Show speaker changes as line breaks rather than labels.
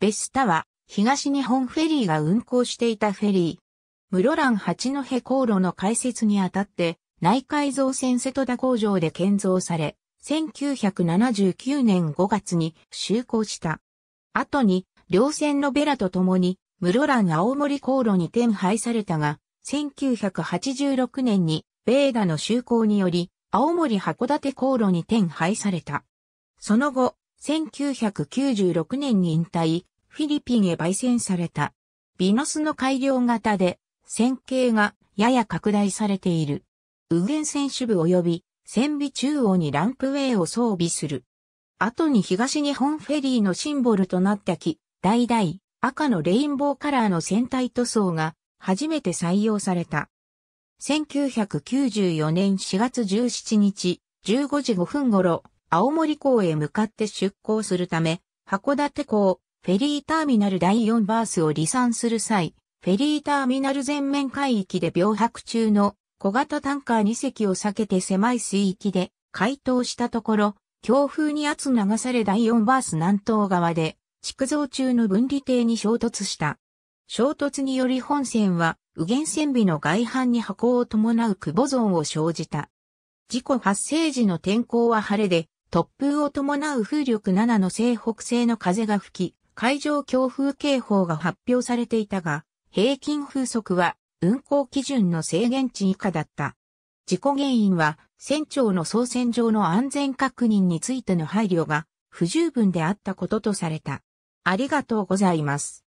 ベスタは、東日本フェリーが運航していたフェリー。室蘭八戸航路の開設にあたって、内海造船瀬戸田工場で建造され、1979年5月に就航した。後に、両船のベラと共に、室蘭青森航路に転廃されたが、1986年に、ベーダの就航により、青森函館航路に転廃された。その後、1996年に引退、フィリピンへ焙煎された。ビノスの改良型で、線形がやや拡大されている。右舷船首部及び船尾中央にランプウェイを装備する。後に東日本フェリーのシンボルとなった木、大々、赤のレインボーカラーの船体塗装が初めて採用された。1994年4月17日15時5分頃、青森港へ向かって出港するため、函館港、フェリーターミナル第4バースを離散する際、フェリーターミナル全面海域で病白中の小型タンカー2隻を避けて狭い水域で解凍したところ、強風に圧流され第4バース南東側で築造中の分離艇に衝突した。衝突により本船は、右舷船尾の外反に箱を伴う久保ゾーンを生じた。事故発生時の天候は晴れで、突風を伴う風力7の西北西の風が吹き、海上強風警報が発表されていたが、平均風速は運航基準の制限値以下だった。事故原因は船長の操船上の安全確認についての配慮が不十分であったこととされた。ありがとうございます。